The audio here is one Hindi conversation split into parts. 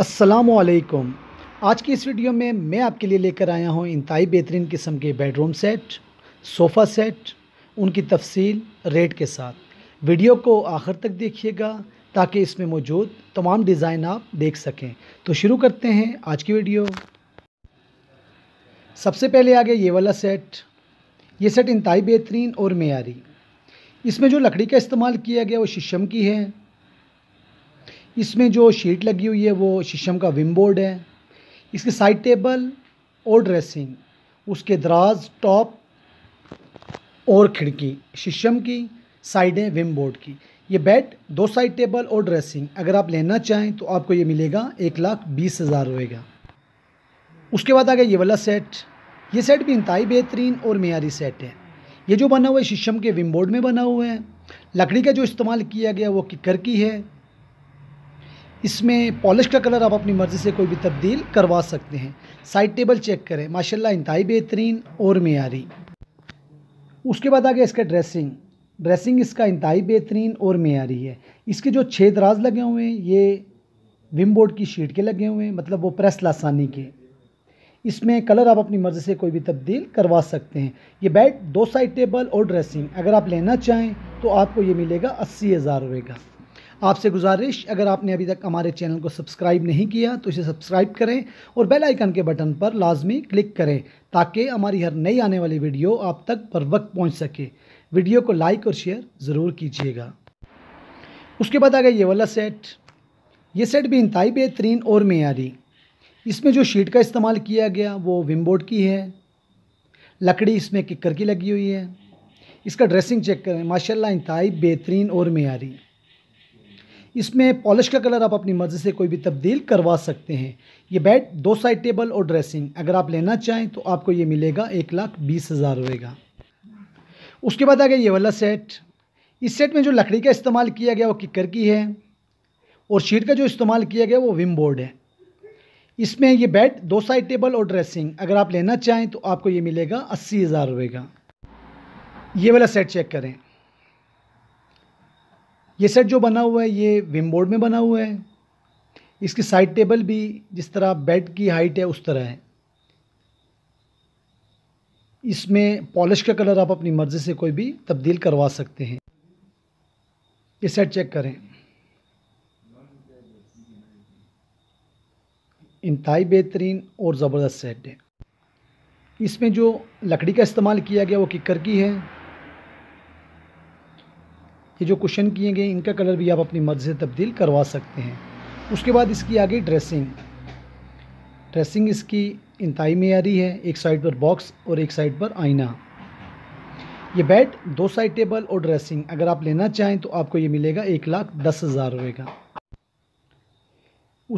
असलकुम आज की इस वीडियो में मैं आपके लिए लेकर आया हूँ इंतहाई बेहतरीन किस्म के बेडरूम सेट सोफ़ा सेट उनकी तफसील रेट के साथ वीडियो को आखिर तक देखिएगा ताकि इसमें मौजूद तमाम डिज़ाइन आप देख सकें तो शुरू करते हैं आज की वीडियो सबसे पहले आ गया ये वाला सेट ये सेट इंतहाई बेहतरीन और मैारी इसमें जो लकड़ी का इस्तेमाल किया गया वो शीशम की है इसमें जो शीट लगी हुई है वो शीशम का विम बोर्ड है इसके साइड टेबल और ड्रेसिंग उसके दराज टॉप और खिड़की शीशम की साइडें विम बोर्ड की ये बेड दो साइड टेबल और ड्रेसिंग अगर आप लेना चाहें तो आपको ये मिलेगा एक लाख बीस हज़ार रुपये का उसके बाद आ गया ये वाला सेट ये सेट भी इंतई बेहतरीन और मीरी सेट है ये जो बना हुआ है शीशम के विम बोर्ड में बना हुआ है लकड़ी का जो इस्तेमाल किया गया वो किकर की है इसमें पॉलिश का कलर आप अपनी मर्ज़ी से कोई भी तब्दील करवा सकते हैं साइड टेबल चेक करें माशाल्लाह इंतहाई बेहतरीन और मीरी उसके बाद आ गया इसका ड्रेसिंग ड्रेसिंग इसका इंतहाई बेहतरीन और मीरी है इसके जो छः दराज लगे हुए हैं ये विम बोर्ड की शीट के लगे हुए हैं मतलब वो प्रेस लासानी के इसमें कलर आप अपनी मर्ज़ी से कोई भी तब्दील करवा सकते हैं ये बेड दो साइड टेबल और ड्रेसिंग अगर आप लेना चाहें तो आपको ये मिलेगा अस्सी हज़ार रुपये का आपसे गुजारिश अगर आपने अभी तक हमारे चैनल को सब्सक्राइब नहीं किया तो इसे सब्सक्राइब करें और बेल आइकन के बटन पर लाजमी क्लिक करें ताकि हमारी हर नई आने वाली वीडियो आप तक पर वक्त पहुँच सके वीडियो को लाइक और शेयर ज़रूर कीजिएगा उसके बाद आ गया ये वाला सेट ये सेट भी इंतई बेहतरीन और मीरी इसमें जो शीट का इस्तेमाल किया गया वो विमबोर्ड की है लकड़ी इसमें किकर की लगी हुई है इसका ड्रेसिंग चेक करें माशाल्लाह इंतई बेहतरीन और मीरी इसमें पॉलिश का कलर आप अपनी मर्ज़ी से कोई भी तब्दील करवा सकते हैं ये बेड दो साइड टेबल और ड्रेसिंग अगर आप लेना चाहें तो आपको ये मिलेगा एक लाख बीस हज़ार रुपये का उसके बाद आ गया ये वाला सेट इस सेट में जो लकड़ी का इस्तेमाल किया गया वो किकर की है और शीट का जो इस्तेमाल किया गया वो विम बोर्ड है इसमें ये बेड दो साइड टेबल और ड्रेसिंग अगर आप लेना चाहें तो आपको ये मिलेगा अस्सी हज़ार रुपये का ये वाला सेट चेक करें ये सेट जो बना हुआ है ये विम बोर्ड में बना हुआ है इसकी साइड टेबल भी जिस तरह बेड की हाइट है उस तरह है इसमें पॉलिश का कलर आप अपनी मर्ज़ी से कोई भी तब्दील करवा सकते हैं ये सेट चेक करें इंतहाई बेहतरीन और ज़बरदस्त सेट है इसमें जो लकड़ी का इस्तेमाल किया गया वो किकर की है ये जो क्वेश्चन किए गए इनका कलर भी आप अपनी मर्ज़ी से तब्दील करवा सकते हैं उसके बाद इसकी आ गई ड्रेसिंग ड्रेसिंग इसकी इंतहाई मैारी है एक साइड पर बॉक्स और एक साइड पर आईना ये बेड दो साइड टेबल और ड्रेसिंग अगर आप लेना चाहें तो आपको ये मिलेगा एक लाख दस हज़ार रुपये का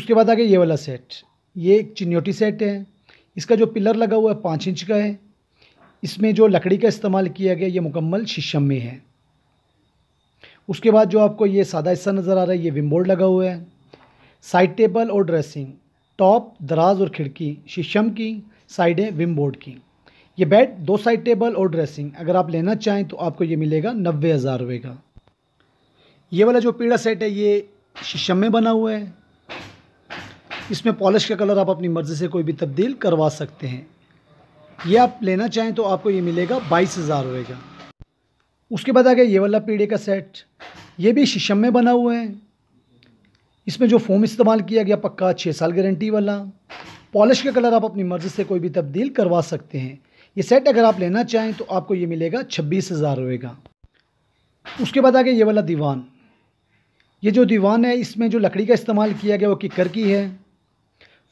उसके बाद आ गया ये वाला सेट ये एक चिन्योटी सेट है इसका जो पिलर लगा हुआ है पाँच इंच का है इसमें जो लकड़ी का इस्तेमाल किया गया ये मुकम्मल शीशम में है उसके बाद जो आपको ये सादा हिस्सा नज़र आ रहा है ये बोर्ड लगा हुआ है साइड टेबल और ड्रेसिंग टॉप दराज और खिड़की शीशम की साइडें बोर्ड की ये बेड दो साइड टेबल और ड्रेसिंग अगर आप लेना चाहें तो आपको ये मिलेगा नब्बे हज़ार रुपये का ये वाला जो पीड़ा सेट है ये शीशम में बना हुआ है इसमें पॉलिश का कलर आप अपनी मर्ज़ी से कोई भी तब्दील करवा सकते हैं ये आप लेना चाहें तो आपको ये मिलेगा बाईस हज़ार रुपये का उसके बाद आ गया ये वाला पीड़े का सेट ये भी शीशम में बना हुआ है इसमें जो फोम इस्तेमाल किया गया पक्का छः साल गारंटी वाला पॉलिश का कलर आप अपनी मर्ज़ी से कोई भी तब्दील करवा सकते हैं ये सेट अगर आप लेना चाहें तो आपको ये मिलेगा छब्बीस हज़ार रुपये का उसके बाद आगे ये वाला दीवान ये जो दीवान है इसमें जो लकड़ी का इस्तेमाल किया गया वो किकर की है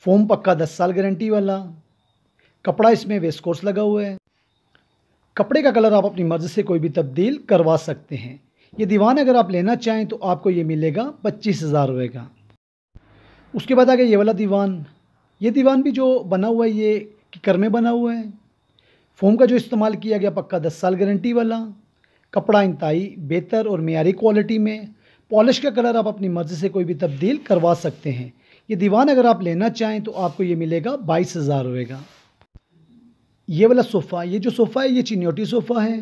फोम पक्का दस साल गारंटी वाला कपड़ा इसमें वेस्ट कोर्स लगा हुआ है कपड़े का कलर आप अपनी मर्ज़ी से कोई भी तब्दील करवा सकते हैं ये दीवान अगर आप लेना चाहें तो आपको ये मिलेगा पच्चीस हज़ार रुपये का उसके बाद आ गया ये वाला दीवान ये दीवान भी जो बना हुआ है ये किकर में बना हुआ है फोम का जो इस्तेमाल किया गया पक्का दस साल गारंटी वाला कपड़ा इंतई बेहतर और मीरी क्वालिटी में पॉलिश का कलर आप अपनी मर्ज़ी से कोई भी तब्दील करवा सकते हैं ये दीवान अगर आप लेना चाहें तो आपको ये मिलेगा बाईस हज़ार रुपये का ये वाला सोफ़ा ये जो सोफ़ा है ये चिन्योटी सोफ़ा है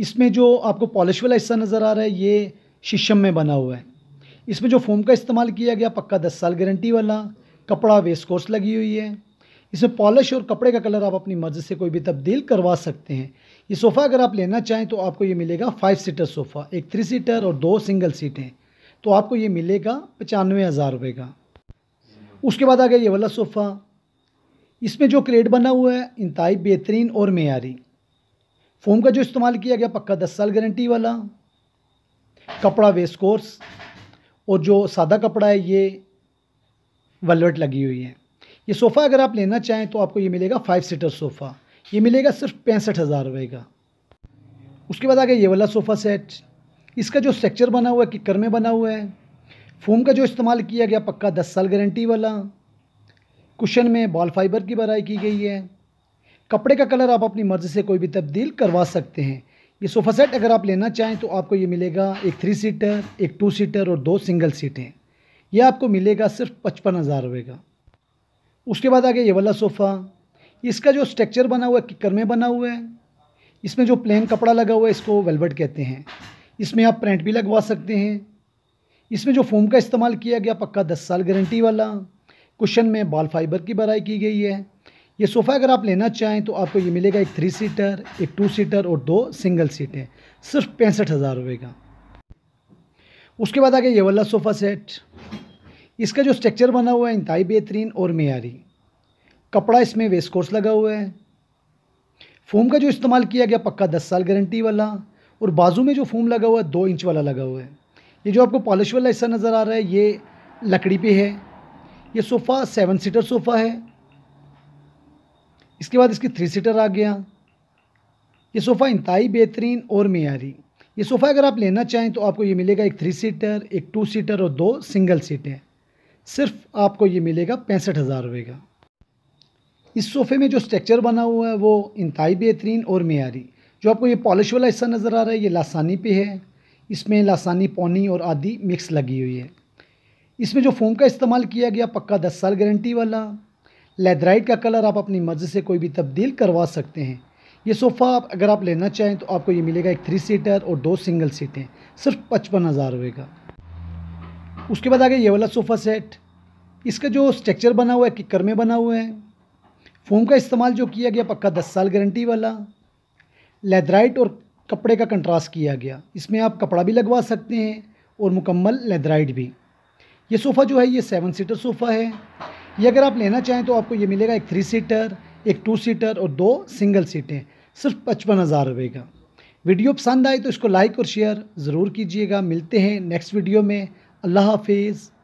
इसमें जो आपको पॉलिश वाला हिस्सा नज़र आ रहा है ये शीशम में बना हुआ है इसमें जो फोम का इस्तेमाल किया गया पक्का दस साल गारंटी वाला कपड़ा वेस्ट कोर्स लगी हुई है इसमें पॉलिश और कपड़े का कलर आप अपनी मर्ज़ी से कोई भी तब्दील करवा सकते हैं ये सोफ़ा अगर आप लेना चाहें तो आपको ये मिलेगा फाइव सीटर सोफ़ा एक थ्री सीटर और दो सिंगल सीटें तो आपको ये मिलेगा पचानवे हज़ार रुपये का उसके बाद आ गया ये वाला सोफ़ा इसमें जो क्रेड बना हुआ है इंतई बेहतरीन और मैारी फोम का जो इस्तेमाल किया गया पक्का दस साल गारंटी वाला कपड़ा वेस्ट कोर्स और जो सादा कपड़ा है ये वलवेट लगी हुई है ये सोफ़ा अगर आप लेना चाहें तो आपको ये मिलेगा फाइव सीटर सोफ़ा ये मिलेगा सिर्फ पैंसठ हज़ार रुपये का उसके बाद आ गया ये वाला सोफ़ा सेट इसका जो स्ट्रक्चर बना हुआ है किकर में बना हुआ है फोम का जो इस्तेमाल किया गया पक्का दस साल गारंटी वाला कुशन में बॉल फाइबर की बराई की गई है कपड़े का कलर आप अपनी मर्ज़ी से कोई भी तब्दील करवा सकते हैं ये सोफ़ा सेट अगर आप लेना चाहें तो आपको ये मिलेगा एक थ्री सीटर एक टू सीटर और दो सिंगल सीटें यह आपको मिलेगा सिर्फ पचपन हज़ार रुपये का उसके बाद आ गया ये वाला सोफ़ा इसका जो स्ट्रक्चर बना हुआ है किकर में बना हुआ है इसमें जो प्लेन कपड़ा लगा हुआ है इसको वेलवेट कहते हैं इसमें आप प्रिंट भी लगवा सकते हैं इसमें जो फोम का इस्तेमाल किया गया पक्का दस साल गारंटी वाला कुशन में बाल फाइबर की बराई की गई है ये सोफ़ा अगर आप लेना चाहें तो आपको ये मिलेगा एक थ्री सीटर एक टू सीटर और दो सिंगल सीटें सिर्फ पैंसठ हज़ार रुपये का उसके बाद आ गया ये वाला सोफ़ा सेट इसका जो स्ट्रक्चर बना हुआ है इंतई बेहतरीन और मीरी कपड़ा इसमें वेस्ट कोर्स लगा हुआ है फोम का जो इस्तेमाल किया गया पक्का दस साल गारंटी वाला और बाजू में जो फोम लगा हुआ है दो इंच वाला लगा हुआ है ये जो आपको पॉलिश वाला हिस्सा नज़र आ रहा है ये लकड़ी पे है ये सोफ़ा सेवन सीटर सोफ़ा है इसके बाद इसकी थ्री सीटर आ गया ये सोफ़ा इंतई बेहतरीन और मीरी ये सोफ़ा अगर आप लेना चाहें तो आपको ये मिलेगा एक थ्री सीटर एक टू सीटर और दो सिंगल सीटें सिर्फ आपको ये मिलेगा पैंसठ हज़ार रुपये का इस सोफ़े में जो स्ट्रक्चर बना हुआ है वो इंतई बेहतरीन और मीरी जो आपको ये पॉलिश वाला हिस्सा नज़र आ रहा है ये लासानी पे है इसमें लासानी पौनी और आदि मिक्स लगी हुई है इसमें जो फोम का इस्तेमाल किया गया पक्का दस साल गारंटी वाला लेदराइट का कलर आप अपनी मर्ज़ी से कोई भी तब्दील करवा सकते हैं ये सोफ़ा आप अगर आप लेना चाहें तो आपको ये मिलेगा एक थ्री सीटर और दो सिंगल सीटें सिर्फ पचपन हज़ार रुपये का उसके बाद आ गया ये वाला सोफ़ा सेट इसका जो स्ट्रक्चर बना हुआ है किकर में बना हुआ है फोम का इस्तेमाल जो किया गया पक्का दस साल गारंटी वाला लेदराइट और कपड़े का कंट्रास्ट किया गया इसमें आप कपड़ा भी लगवा सकते हैं और मुकम्मल लेदराइट भी ये सोफ़ा जो है ये सेवन सीटर सोफ़ा है ये अगर आप लेना चाहें तो आपको ये मिलेगा एक थ्री सीटर एक टू सीटर और दो सिंगल सीटें सिर्फ पचपन हज़ार रुपये का वीडियो पसंद आए तो इसको लाइक और शेयर ज़रूर कीजिएगा मिलते हैं नेक्स्ट वीडियो में अल्लाह हाफिज़